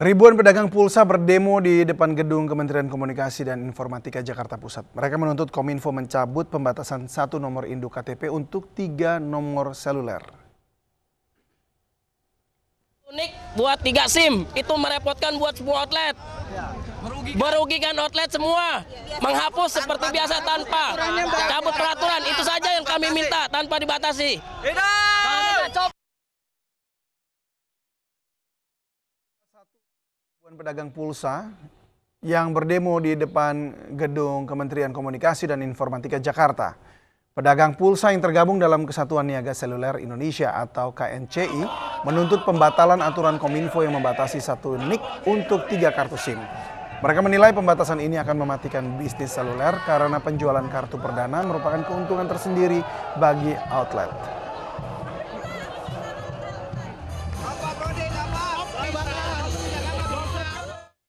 Ribuan pedagang pulsa berdemo di depan gedung Kementerian Komunikasi dan Informatika Jakarta Pusat. Mereka menuntut Kominfo mencabut pembatasan satu nomor induk KTP untuk tiga nomor seluler. Unik buat tiga SIM, itu merepotkan buat semua outlet. Merugikan outlet semua, menghapus seperti biasa tanpa cabut peraturan. Itu saja yang kami minta tanpa dibatasi. Hidup! Ribuan pedagang pulsa yang berdemo di depan gedung Kementerian Komunikasi dan Informatika Jakarta. Pedagang pulsa yang tergabung dalam Kesatuan Niaga Seluler Indonesia atau KNCI menuntut pembatalan aturan Kominfo yang membatasi satu nik untuk tiga kartu SIM. Mereka menilai pembatasan ini akan mematikan bisnis seluler karena penjualan kartu perdana merupakan keuntungan tersendiri bagi outlet.